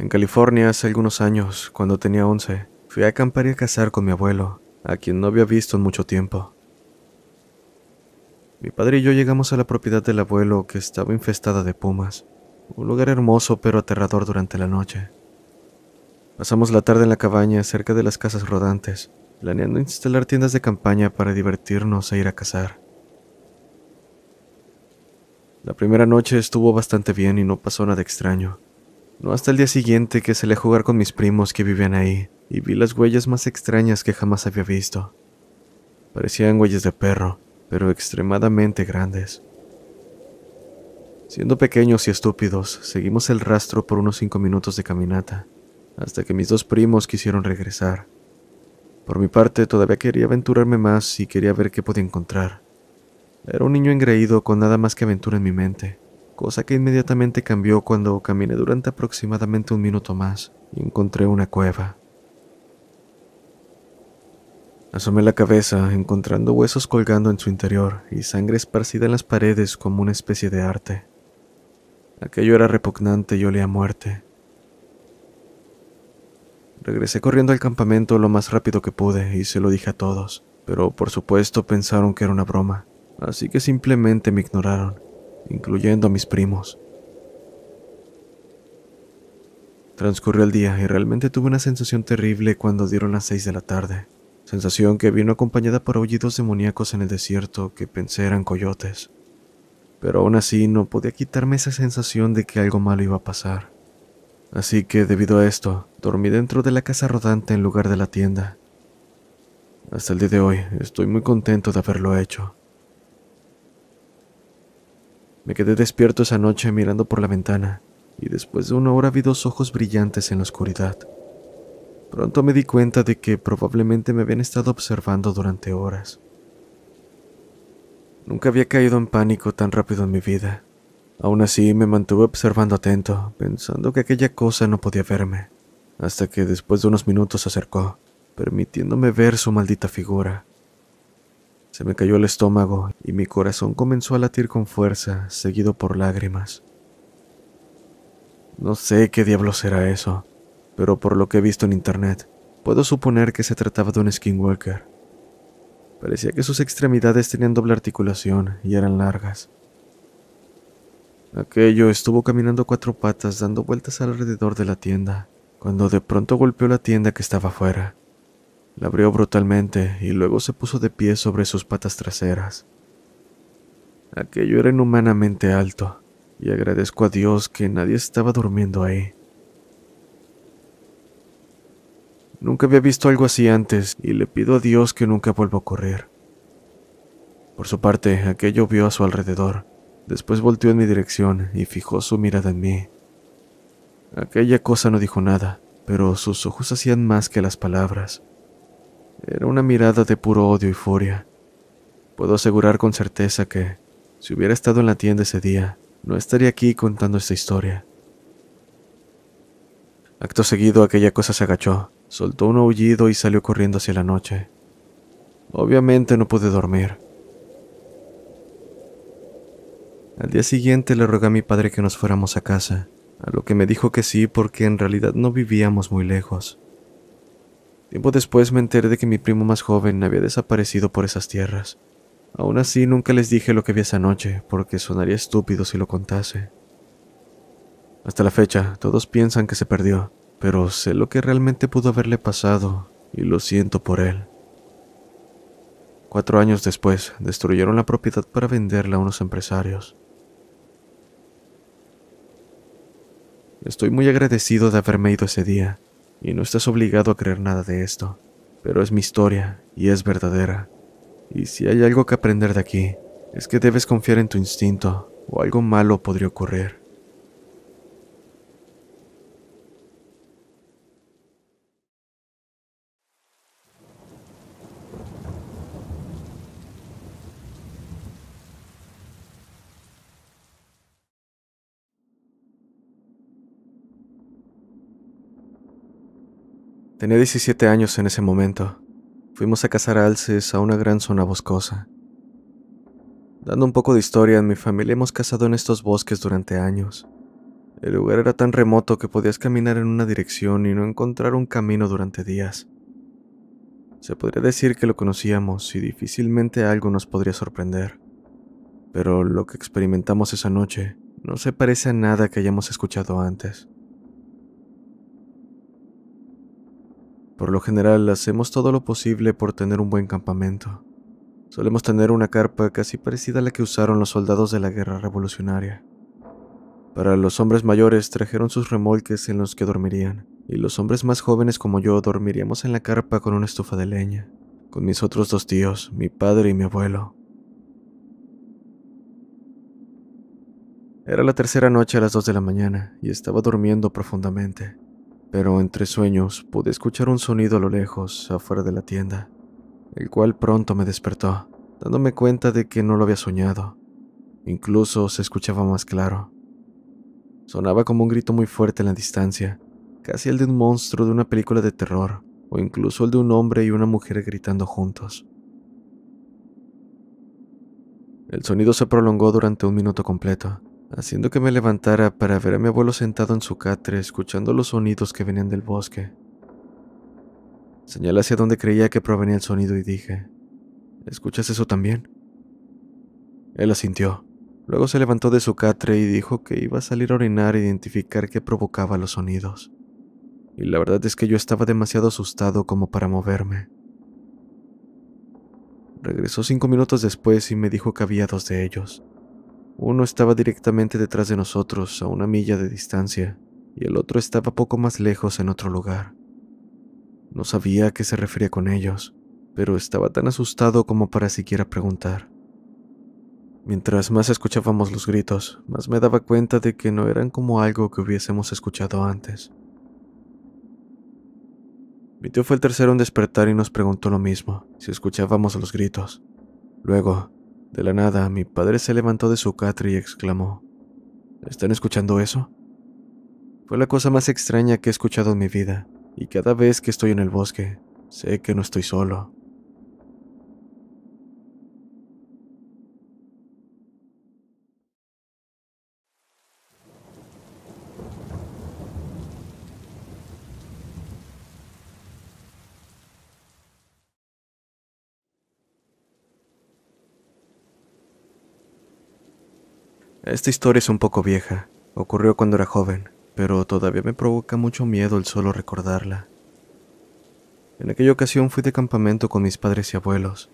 En California hace algunos años, cuando tenía 11, fui a acampar y a cazar con mi abuelo, a quien no había visto en mucho tiempo. Mi padre y yo llegamos a la propiedad del abuelo que estaba infestada de pumas, un lugar hermoso pero aterrador durante la noche. Pasamos la tarde en la cabaña cerca de las casas rodantes, planeando instalar tiendas de campaña para divertirnos e ir a cazar. La primera noche estuvo bastante bien y no pasó nada extraño. No hasta el día siguiente que salí a jugar con mis primos que vivían ahí y vi las huellas más extrañas que jamás había visto. Parecían huellas de perro, pero extremadamente grandes. Siendo pequeños y estúpidos, seguimos el rastro por unos cinco minutos de caminata, hasta que mis dos primos quisieron regresar. Por mi parte, todavía quería aventurarme más y quería ver qué podía encontrar. Era un niño engreído con nada más que aventura en mi mente cosa que inmediatamente cambió cuando caminé durante aproximadamente un minuto más y encontré una cueva. Asomé la cabeza, encontrando huesos colgando en su interior y sangre esparcida en las paredes como una especie de arte. Aquello era repugnante y olía a muerte. Regresé corriendo al campamento lo más rápido que pude y se lo dije a todos, pero por supuesto pensaron que era una broma, así que simplemente me ignoraron incluyendo a mis primos. Transcurrió el día y realmente tuve una sensación terrible cuando dieron las seis de la tarde, sensación que vino acompañada por aullidos demoníacos en el desierto que pensé eran coyotes. Pero aún así no podía quitarme esa sensación de que algo malo iba a pasar. Así que debido a esto, dormí dentro de la casa rodante en lugar de la tienda. Hasta el día de hoy estoy muy contento de haberlo hecho. Me quedé despierto esa noche mirando por la ventana, y después de una hora vi dos ojos brillantes en la oscuridad. Pronto me di cuenta de que probablemente me habían estado observando durante horas. Nunca había caído en pánico tan rápido en mi vida. Aún así me mantuve observando atento, pensando que aquella cosa no podía verme, hasta que después de unos minutos se acercó, permitiéndome ver su maldita figura. Se me cayó el estómago y mi corazón comenzó a latir con fuerza, seguido por lágrimas. No sé qué diablo era eso, pero por lo que he visto en internet, puedo suponer que se trataba de un skinwalker. Parecía que sus extremidades tenían doble articulación y eran largas. Aquello estuvo caminando cuatro patas dando vueltas alrededor de la tienda, cuando de pronto golpeó la tienda que estaba afuera. La abrió brutalmente y luego se puso de pie sobre sus patas traseras. Aquello era inhumanamente alto, y agradezco a Dios que nadie estaba durmiendo ahí. Nunca había visto algo así antes, y le pido a Dios que nunca vuelva a correr. Por su parte, aquello vio a su alrededor, después volteó en mi dirección y fijó su mirada en mí. Aquella cosa no dijo nada, pero sus ojos hacían más que las palabras. Era una mirada de puro odio y furia. Puedo asegurar con certeza que, si hubiera estado en la tienda ese día, no estaría aquí contando esta historia. Acto seguido aquella cosa se agachó, soltó un aullido y salió corriendo hacia la noche. Obviamente no pude dormir. Al día siguiente le rogué a mi padre que nos fuéramos a casa, a lo que me dijo que sí porque en realidad no vivíamos muy lejos. Tiempo después me enteré de que mi primo más joven había desaparecido por esas tierras. Aún así, nunca les dije lo que vi esa noche, porque sonaría estúpido si lo contase. Hasta la fecha, todos piensan que se perdió, pero sé lo que realmente pudo haberle pasado y lo siento por él. Cuatro años después, destruyeron la propiedad para venderla a unos empresarios. Estoy muy agradecido de haberme ido ese día, y no estás obligado a creer nada de esto, pero es mi historia y es verdadera. Y si hay algo que aprender de aquí, es que debes confiar en tu instinto o algo malo podría ocurrir. Tenía 17 años en ese momento. Fuimos a cazar alces a una gran zona boscosa. Dando un poco de historia, en mi familia hemos cazado en estos bosques durante años. El lugar era tan remoto que podías caminar en una dirección y no encontrar un camino durante días. Se podría decir que lo conocíamos y difícilmente algo nos podría sorprender. Pero lo que experimentamos esa noche no se parece a nada que hayamos escuchado antes. Por lo general hacemos todo lo posible por tener un buen campamento. Solemos tener una carpa casi parecida a la que usaron los soldados de la guerra revolucionaria. Para los hombres mayores trajeron sus remolques en los que dormirían, y los hombres más jóvenes como yo dormiríamos en la carpa con una estufa de leña, con mis otros dos tíos, mi padre y mi abuelo. Era la tercera noche a las 2 de la mañana y estaba durmiendo profundamente pero entre sueños pude escuchar un sonido a lo lejos, afuera de la tienda, el cual pronto me despertó, dándome cuenta de que no lo había soñado. Incluso se escuchaba más claro. Sonaba como un grito muy fuerte en la distancia, casi el de un monstruo de una película de terror, o incluso el de un hombre y una mujer gritando juntos. El sonido se prolongó durante un minuto completo, haciendo que me levantara para ver a mi abuelo sentado en su catre escuchando los sonidos que venían del bosque. Señalé hacia donde creía que provenía el sonido y dije, ¿escuchas eso también? Él asintió. Luego se levantó de su catre y dijo que iba a salir a orinar e identificar qué provocaba los sonidos. Y la verdad es que yo estaba demasiado asustado como para moverme. Regresó cinco minutos después y me dijo que había dos de ellos. Uno estaba directamente detrás de nosotros, a una milla de distancia, y el otro estaba poco más lejos en otro lugar. No sabía a qué se refería con ellos, pero estaba tan asustado como para siquiera preguntar. Mientras más escuchábamos los gritos, más me daba cuenta de que no eran como algo que hubiésemos escuchado antes. Mi tío fue el tercero en despertar y nos preguntó lo mismo, si escuchábamos los gritos. Luego, de la nada, mi padre se levantó de su catre y exclamó, ¿Están escuchando eso? Fue la cosa más extraña que he escuchado en mi vida, y cada vez que estoy en el bosque, sé que no estoy solo. Esta historia es un poco vieja, ocurrió cuando era joven, pero todavía me provoca mucho miedo el solo recordarla. En aquella ocasión fui de campamento con mis padres y abuelos.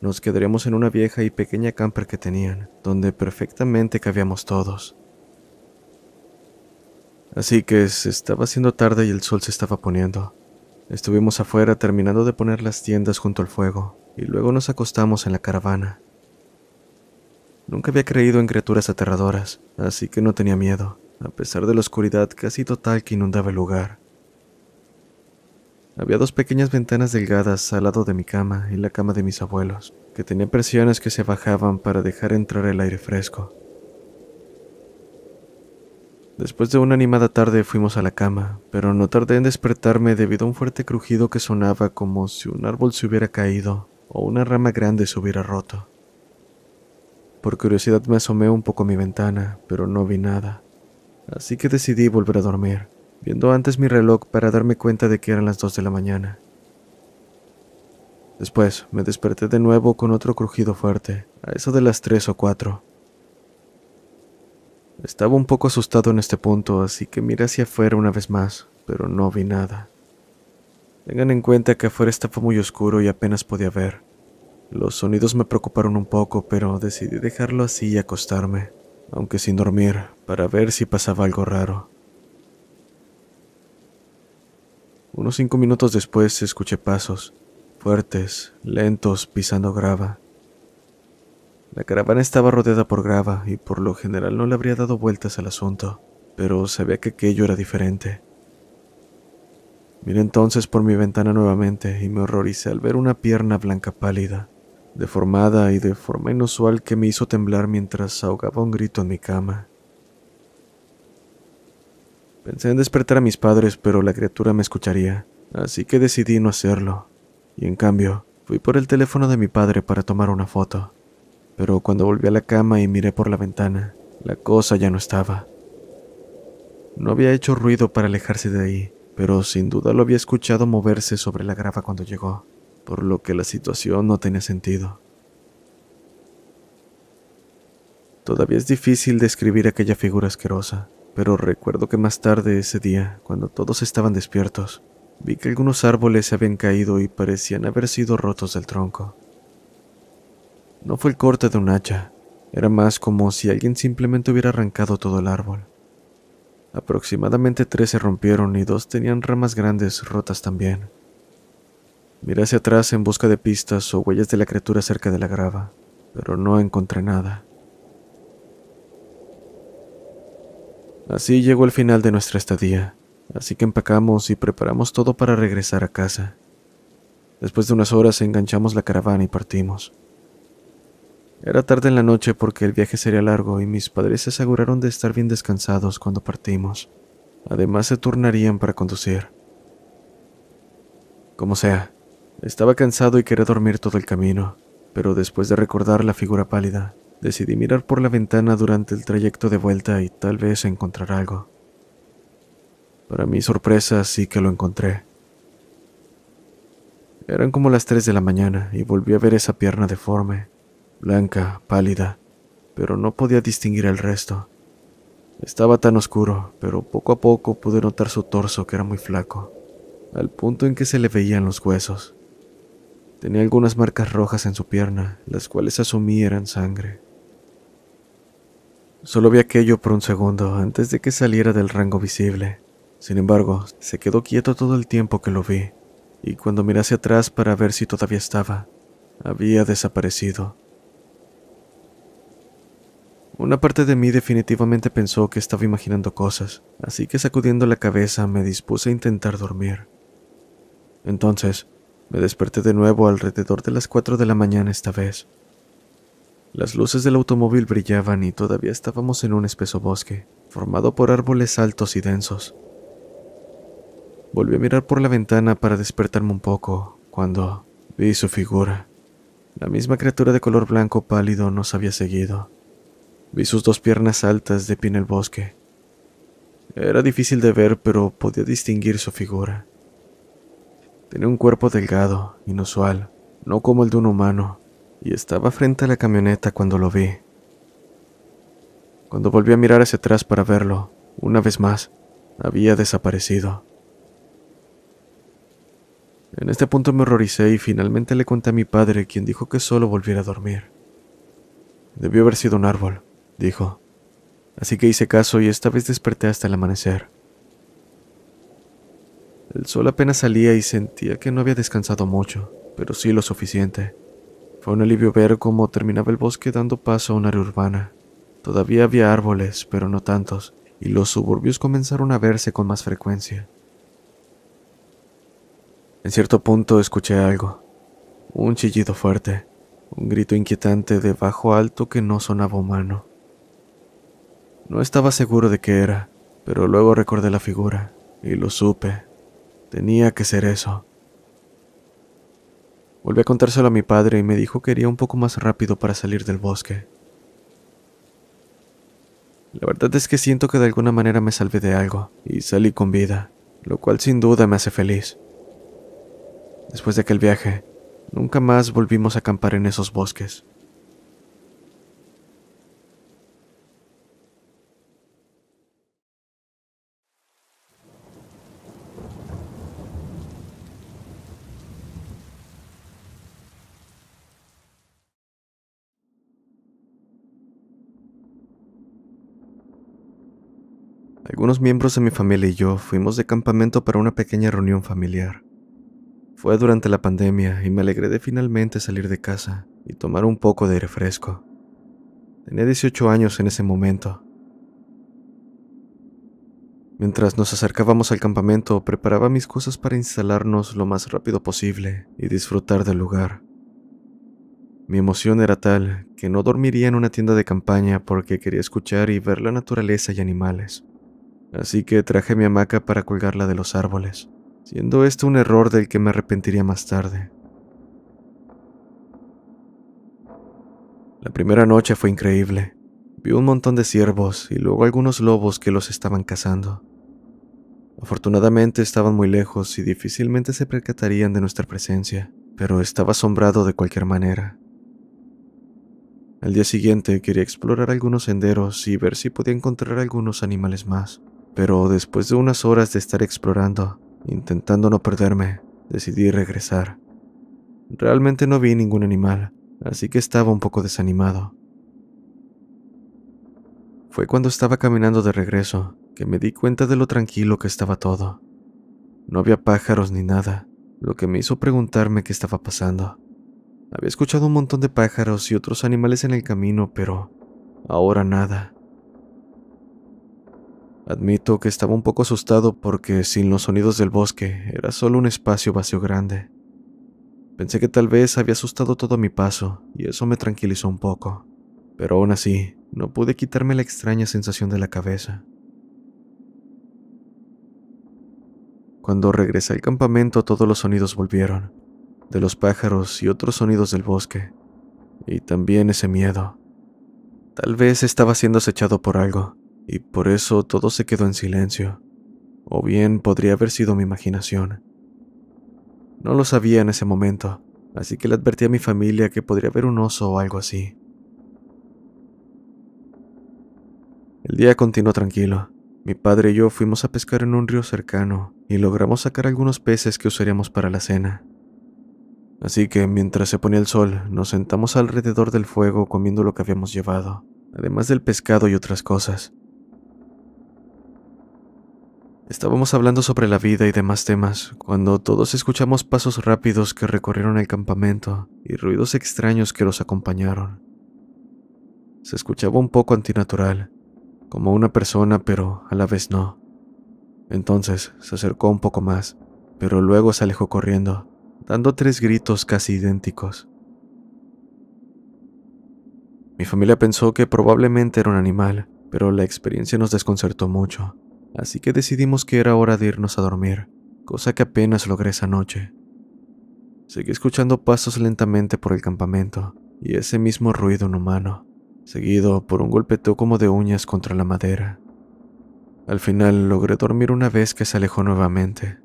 Nos quedaríamos en una vieja y pequeña camper que tenían, donde perfectamente cabíamos todos. Así que se estaba haciendo tarde y el sol se estaba poniendo. Estuvimos afuera terminando de poner las tiendas junto al fuego, y luego nos acostamos en la caravana. Nunca había creído en criaturas aterradoras, así que no tenía miedo, a pesar de la oscuridad casi total que inundaba el lugar. Había dos pequeñas ventanas delgadas al lado de mi cama y la cama de mis abuelos, que tenían presiones que se bajaban para dejar entrar el aire fresco. Después de una animada tarde fuimos a la cama, pero no tardé en despertarme debido a un fuerte crujido que sonaba como si un árbol se hubiera caído o una rama grande se hubiera roto. Por curiosidad me asomé un poco a mi ventana, pero no vi nada. Así que decidí volver a dormir, viendo antes mi reloj para darme cuenta de que eran las 2 de la mañana. Después me desperté de nuevo con otro crujido fuerte, a eso de las 3 o 4. Estaba un poco asustado en este punto, así que miré hacia afuera una vez más, pero no vi nada. Tengan en cuenta que afuera estaba muy oscuro y apenas podía ver, los sonidos me preocuparon un poco, pero decidí dejarlo así y acostarme, aunque sin dormir, para ver si pasaba algo raro. Unos cinco minutos después escuché pasos, fuertes, lentos, pisando grava. La caravana estaba rodeada por grava y por lo general no le habría dado vueltas al asunto, pero sabía que aquello era diferente. Miré entonces por mi ventana nuevamente y me horroricé al ver una pierna blanca pálida deformada y de forma inusual que me hizo temblar mientras ahogaba un grito en mi cama. Pensé en despertar a mis padres, pero la criatura me escucharía, así que decidí no hacerlo, y en cambio fui por el teléfono de mi padre para tomar una foto. Pero cuando volví a la cama y miré por la ventana, la cosa ya no estaba. No había hecho ruido para alejarse de ahí, pero sin duda lo había escuchado moverse sobre la grava cuando llegó por lo que la situación no tenía sentido. Todavía es difícil describir aquella figura asquerosa, pero recuerdo que más tarde ese día, cuando todos estaban despiertos, vi que algunos árboles se habían caído y parecían haber sido rotos del tronco. No fue el corte de un hacha, era más como si alguien simplemente hubiera arrancado todo el árbol. Aproximadamente tres se rompieron y dos tenían ramas grandes rotas también. Miré hacia atrás en busca de pistas o huellas de la criatura cerca de la grava, pero no encontré nada. Así llegó el final de nuestra estadía, así que empacamos y preparamos todo para regresar a casa. Después de unas horas enganchamos la caravana y partimos. Era tarde en la noche porque el viaje sería largo y mis padres se aseguraron de estar bien descansados cuando partimos. Además se turnarían para conducir. Como sea, estaba cansado y quería dormir todo el camino, pero después de recordar la figura pálida, decidí mirar por la ventana durante el trayecto de vuelta y tal vez encontrar algo. Para mi sorpresa sí que lo encontré. Eran como las 3 de la mañana y volví a ver esa pierna deforme, blanca, pálida, pero no podía distinguir el resto. Estaba tan oscuro, pero poco a poco pude notar su torso que era muy flaco, al punto en que se le veían los huesos. Tenía algunas marcas rojas en su pierna, las cuales asumí eran sangre. Solo vi aquello por un segundo antes de que saliera del rango visible. Sin embargo, se quedó quieto todo el tiempo que lo vi, y cuando miré hacia atrás para ver si todavía estaba, había desaparecido. Una parte de mí definitivamente pensó que estaba imaginando cosas, así que sacudiendo la cabeza me dispuse a intentar dormir. Entonces, me desperté de nuevo alrededor de las 4 de la mañana esta vez. Las luces del automóvil brillaban y todavía estábamos en un espeso bosque, formado por árboles altos y densos. Volví a mirar por la ventana para despertarme un poco, cuando vi su figura. La misma criatura de color blanco pálido nos había seguido. Vi sus dos piernas altas de pie en el bosque. Era difícil de ver, pero podía distinguir su figura. Tenía un cuerpo delgado, inusual, no como el de un humano, y estaba frente a la camioneta cuando lo vi. Cuando volví a mirar hacia atrás para verlo, una vez más, había desaparecido. En este punto me horroricé y finalmente le conté a mi padre, quien dijo que solo volviera a dormir. Debió haber sido un árbol, dijo. Así que hice caso y esta vez desperté hasta el amanecer. El sol apenas salía y sentía que no había descansado mucho, pero sí lo suficiente. Fue un alivio ver cómo terminaba el bosque dando paso a un área urbana. Todavía había árboles, pero no tantos, y los suburbios comenzaron a verse con más frecuencia. En cierto punto escuché algo, un chillido fuerte, un grito inquietante de bajo alto que no sonaba humano. No estaba seguro de qué era, pero luego recordé la figura, y lo supe, Tenía que ser eso. Volví a contárselo a mi padre y me dijo que iría un poco más rápido para salir del bosque. La verdad es que siento que de alguna manera me salvé de algo y salí con vida, lo cual sin duda me hace feliz. Después de aquel viaje, nunca más volvimos a acampar en esos bosques. Algunos miembros de mi familia y yo fuimos de campamento para una pequeña reunión familiar. Fue durante la pandemia y me alegré de finalmente salir de casa y tomar un poco de aire fresco. Tenía 18 años en ese momento. Mientras nos acercábamos al campamento, preparaba mis cosas para instalarnos lo más rápido posible y disfrutar del lugar. Mi emoción era tal que no dormiría en una tienda de campaña porque quería escuchar y ver la naturaleza y animales así que traje mi hamaca para colgarla de los árboles, siendo esto un error del que me arrepentiría más tarde. La primera noche fue increíble. Vi un montón de ciervos y luego algunos lobos que los estaban cazando. Afortunadamente estaban muy lejos y difícilmente se percatarían de nuestra presencia, pero estaba asombrado de cualquier manera. Al día siguiente quería explorar algunos senderos y ver si podía encontrar algunos animales más pero después de unas horas de estar explorando, intentando no perderme, decidí regresar. Realmente no vi ningún animal, así que estaba un poco desanimado. Fue cuando estaba caminando de regreso que me di cuenta de lo tranquilo que estaba todo. No había pájaros ni nada, lo que me hizo preguntarme qué estaba pasando. Había escuchado un montón de pájaros y otros animales en el camino, pero ahora nada. Admito que estaba un poco asustado porque sin los sonidos del bosque era solo un espacio vacío grande. Pensé que tal vez había asustado todo mi paso y eso me tranquilizó un poco, pero aún así no pude quitarme la extraña sensación de la cabeza. Cuando regresé al campamento todos los sonidos volvieron, de los pájaros y otros sonidos del bosque, y también ese miedo. Tal vez estaba siendo acechado por algo, y por eso todo se quedó en silencio, o bien podría haber sido mi imaginación. No lo sabía en ese momento, así que le advertí a mi familia que podría haber un oso o algo así. El día continuó tranquilo. Mi padre y yo fuimos a pescar en un río cercano y logramos sacar algunos peces que usaríamos para la cena. Así que mientras se ponía el sol, nos sentamos alrededor del fuego comiendo lo que habíamos llevado, además del pescado y otras cosas. Estábamos hablando sobre la vida y demás temas, cuando todos escuchamos pasos rápidos que recorrieron el campamento y ruidos extraños que los acompañaron. Se escuchaba un poco antinatural, como una persona pero a la vez no. Entonces se acercó un poco más, pero luego se alejó corriendo, dando tres gritos casi idénticos. Mi familia pensó que probablemente era un animal, pero la experiencia nos desconcertó mucho así que decidimos que era hora de irnos a dormir, cosa que apenas logré esa noche. Seguí escuchando pasos lentamente por el campamento y ese mismo ruido inhumano, seguido por un golpeteo como de uñas contra la madera. Al final logré dormir una vez que se alejó nuevamente.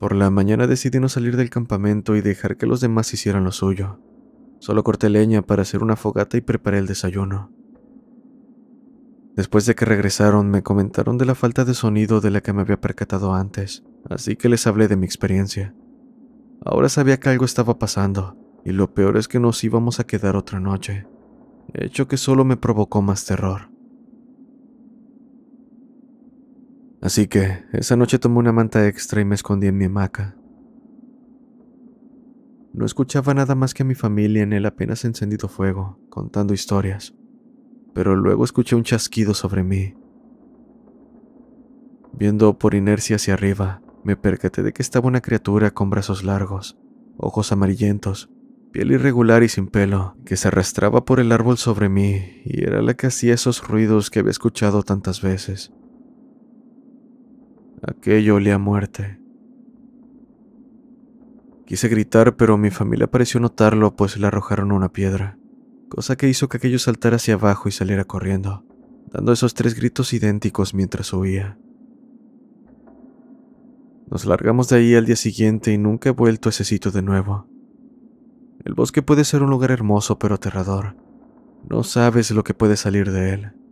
Por la mañana decidí no salir del campamento y dejar que los demás hicieran lo suyo. Solo corté leña para hacer una fogata y preparé el desayuno. Después de que regresaron me comentaron de la falta de sonido de la que me había percatado antes, así que les hablé de mi experiencia. Ahora sabía que algo estaba pasando, y lo peor es que nos íbamos a quedar otra noche, hecho que solo me provocó más terror. Así que esa noche tomé una manta extra y me escondí en mi hamaca. No escuchaba nada más que a mi familia en el apenas encendido fuego, contando historias pero luego escuché un chasquido sobre mí. Viendo por inercia hacia arriba, me percaté de que estaba una criatura con brazos largos, ojos amarillentos, piel irregular y sin pelo, que se arrastraba por el árbol sobre mí y era la que hacía esos ruidos que había escuchado tantas veces. Aquello olía a muerte. Quise gritar, pero mi familia pareció notarlo, pues le arrojaron una piedra cosa que hizo que aquello saltara hacia abajo y saliera corriendo, dando esos tres gritos idénticos mientras huía. Nos largamos de ahí al día siguiente y nunca he vuelto a ese sitio de nuevo. El bosque puede ser un lugar hermoso pero aterrador. No sabes lo que puede salir de él.